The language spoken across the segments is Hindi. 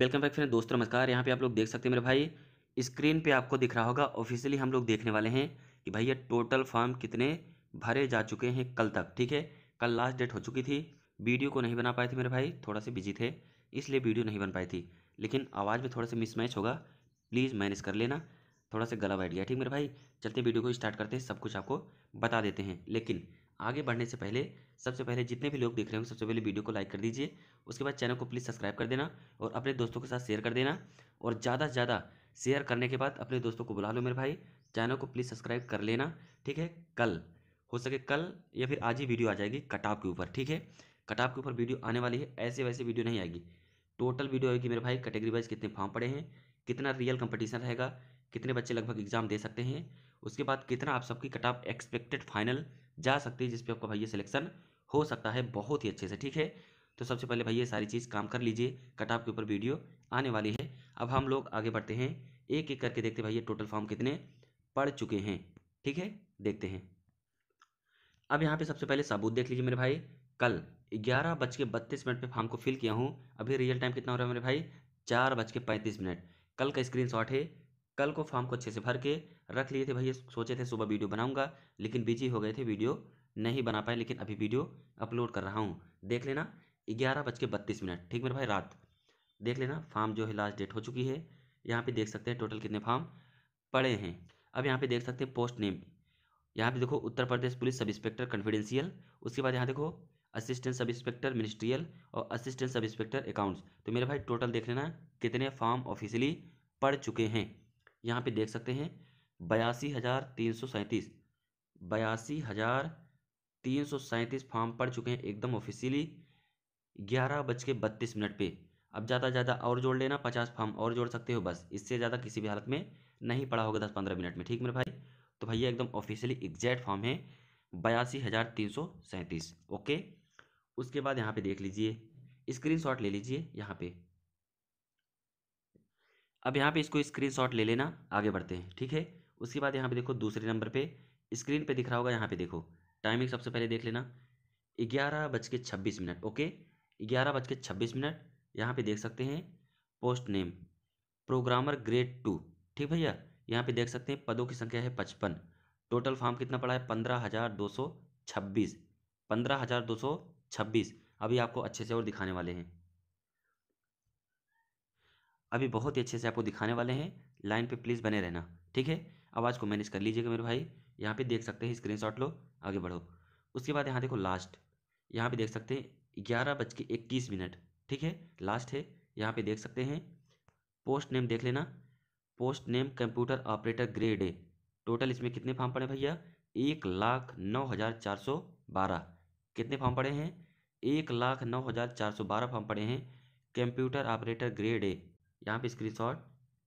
वेलकम बैक फ्रेंड दोस्तों नमस्कार यहाँ पे आप लोग देख सकते हैं मेरे भाई स्क्रीन पे आपको दिख रहा होगा ऑफिशियली हम लोग देखने वाले हैं कि भैया टोटल फॉर्म कितने भरे जा चुके हैं कल तक ठीक है कल लास्ट डेट हो चुकी थी वीडियो को नहीं बना पाए थे मेरे भाई थोड़ा से बिजी थे इसलिए वीडियो नहीं बन पाई थी लेकिन आवाज़ में थोड़ा सा मिसमैच होगा प्लीज़ मैनेज कर लेना थोड़ा सा गला बैठ गया ठीक मेरे भाई चलते वीडियो को स्टार्ट करते हैं सब कुछ आपको बता देते हैं लेकिन आगे बढ़ने से पहले सबसे पहले जितने भी लोग देख रहे होंगे सबसे पहले वीडियो को लाइक कर दीजिए उसके बाद चैनल को प्लीज़ सब्सक्राइब कर देना और अपने दोस्तों के साथ शेयर कर देना और ज़्यादा से ज़्यादा शेयर करने के बाद अपने दोस्तों को बुला लो मेरे भाई चैनल को प्लीज़ सब्सक्राइब कर लेना ठीक है कल हो सके कल या फिर आज ही वीडियो आ जाएगी कटाप के ऊपर ठीक है कटाप के ऊपर वीडियो आने वाली है ऐसे वैसे वीडियो नहीं आएगी टोटल वीडियो आएगी मेरे भाई कैटेगरी वाइज कितने फॉर्म पड़े हैं कितना रियल कंपटीशन रहेगा कितने बच्चे लगभग एग्जाम दे सकते हैं उसके बाद कितना आप सबकी कटाप एक्सपेक्टेड फाइनल जा सकती है जिसपे आपका भैया सिलेक्शन हो सकता है बहुत ही अच्छे से ठीक है तो सबसे पहले भैया सारी चीज़ काम कर लीजिए कट ऑफ के ऊपर वीडियो आने वाली है अब हम लोग आगे बढ़ते हैं एक एक करके देखते भैया टोटल फॉर्म कितने पढ़ चुके हैं ठीक है देखते हैं अब यहाँ पे सबसे पहले सबूत देख लीजिए मेरे भाई कल ग्यारह बज के बत्तीस मिनट पर फॉर्म को फिल किया हूँ अभी रियल टाइम कितना हो रहा है मेरे भाई चार बज के पैंतीस मिनट कल का स्क्रीन है कल को फॉर्म को अच्छे से भर के रख लिए थे भैया सोचे थे सुबह वीडियो बनाऊंगा लेकिन बिजी हो गए थे वीडियो नहीं बना पाए लेकिन अभी वीडियो अपलोड कर रहा हूँ देख लेना ग्यारह बज के बत्तीस मिनट ठीक मेरे भाई रात देख लेना फॉर्म जो है लास्ट डेट हो चुकी है यहाँ पे देख सकते हैं टोटल कितने फॉर्म पड़े हैं अब यहाँ पे देख सकते हैं पोस्ट नेम यहाँ पे देखो Uttar Pradesh police sub inspector confidential उसके बाद यहाँ देखो असिस्टेंट सब इंस्पेक्टर मिनिस्ट्रियल और असिस्टेंट सब इंस्पेक्टर अकाउंट्स तो मेरे भाई टोटल देख लेना कितने फॉर्म ऑफिशियली पड़ चुके हैं यहाँ पे देख सकते हैं बयासी हज़ार तीन सौ सैंतीस बयासी हज़ार तीन सौ सैंतीस फॉर्म पड़ चुके हैं एकदम ऑफिशियली ग्यारह बज के बत्तीस मिनट पे अब ज़्यादा ज़्यादा और जोड़ लेना पचास फॉर्म और जोड़ सकते हो बस इससे ज़्यादा किसी भी हालत में नहीं पड़ा होगा दस पंद्रह मिनट में ठीक मेरे भाई तो भैया एकदम ऑफिशियली एग्जैक्ट फॉर्म है बयासी हज़ार तीन सौ सैंतीस ओके उसके बाद यहाँ पे देख लीजिए स्क्रीनशॉट ले लीजिए यहाँ पे अब यहाँ पे इसको स्क्रीन शॉट ले लेना आगे बढ़ते हैं ठीक है उसके बाद यहाँ पे देखो दूसरे नंबर पे स्क्रीन पे दिख रहा होगा यहाँ पे देखो टाइमिंग सबसे पहले देख लेना ग्यारह बज के छब्बीस मिनट ओके ग्यारह बज के छब्बीस मिनट यहाँ पे देख सकते हैं post name programmer grade two ठीक भैया यहाँ पे देख सकते हैं पदों की संख्या है पचपन टोटल फॉर्म कितना पड़ा है पंद्रह हज़ार दो सौ छब्बीस पंद्रह हज़ार दो सौ छब्बीस अभी आपको अच्छे से और दिखाने वाले हैं अभी बहुत ही अच्छे से आपको दिखाने वाले हैं लाइन पे प्लीज़ बने रहना ठीक है आवाज़ को मैनेज कर लीजिएगा मेरे भाई यहाँ पे देख सकते हैं शॉट लो आगे बढ़ो उसके बाद यहाँ देखो लास्ट यहाँ पे देख सकते हैं ग्यारह बज के इक्कीस मिनट ठीक है लास्ट है यहाँ पे देख सकते हैं पोस्ट नेम देख लेना post name computer operator grade A total इसमें कितने फॉर्म पड़े भैया एक लाख नौ हज़ार चार सौ बारह कितने फॉर्म पड़े हैं एक लाख नौ हज़ार चार सौ बारह फॉर्म पड़े हैं कंप्यूटर ऑपरेटर ग्रेड ए यहाँ पे स्क्रीनशॉट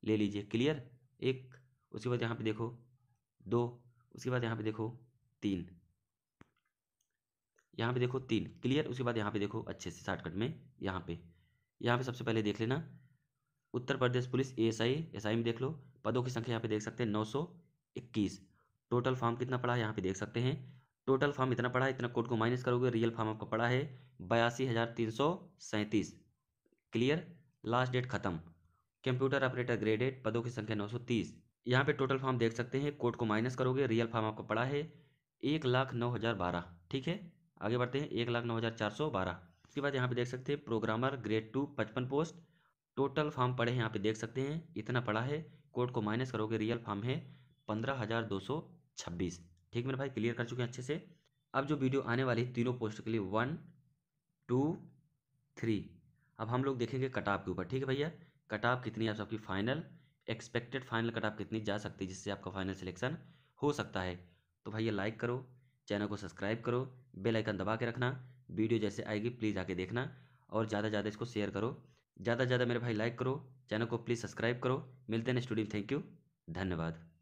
ले लीजिए क्लियर एक उसके बाद यहाँ पे देखो दो उसके बाद यहाँ पे देखो तीन यहाँ पे देखो तीन क्लियर उसके बाद यहाँ पे देखो अच्छे से शॉर्टकट में यहाँ पे यहाँ पे सबसे पहले देख लेना Uttar Pradesh police ASI SI में देख लो पदों की संख्या यहाँ पे देख सकते हैं नौ सौ इक्कीस टोटल फॉर्म कितना पड़ा है यहाँ पे देख सकते हैं टोटल फॉर्म इतना पड़ा है इतना कोड को माइनस करोगे रियल फॉर्म आपका पड़ा है बयासी हज़ार तीन सौ सैंतीस क्लियर लास्ट डेट खत्म कंप्यूटर ऑपरेटर ग्रेडेड पदों की संख्या तीस यहाँ पे टोटल फॉर्म देख सकते हैं कोड को माइनस करोगे रियल फॉर्म आपको पड़ा है एक लाख नौ हज़ार बारह ठीक है आगे बढ़ते हैं एक लाख नौ हज़ार चार सौ बारह उसके बाद यहाँ पे देख सकते हैं प्रोग्रामर ग्रेड टू पचपन पोस्ट टोटल फॉर्म पड़े हैं यहाँ पे देख सकते हैं इतना पड़ा है कोड को माइनस करोगे रियल फॉर्म है पंद्रह हज़ार दो सौ छब्बीस ठीक मेरे भाई क्लियर कर चुके हैं अच्छे से अब जो वीडियो आने वाली तीनों पोस्ट के लिए वन टू थ्री अब हम लोग देखेंगे कटाप के ऊपर ठीक है भैया कट ऑफ कितनी आप सबकी final expected final cut off कितनी जा सकती है जिससे आपका फाइनल सिलेक्शन हो सकता है तो भाई ये लाइक करो चैनल को सब्सक्राइब करो बेल आइकन दबा के रखना वीडियो जैसे आएगी प्लीज़ आके देखना और ज़्यादा ज़्यादा इसको शेयर करो ज़्यादा से ज़्यादा मेरे भाई लाइक करो चैनल को प्लीज़ सब्सक्राइब करो मिलते हैं स्टूडियो थैंक यू धन्यवाद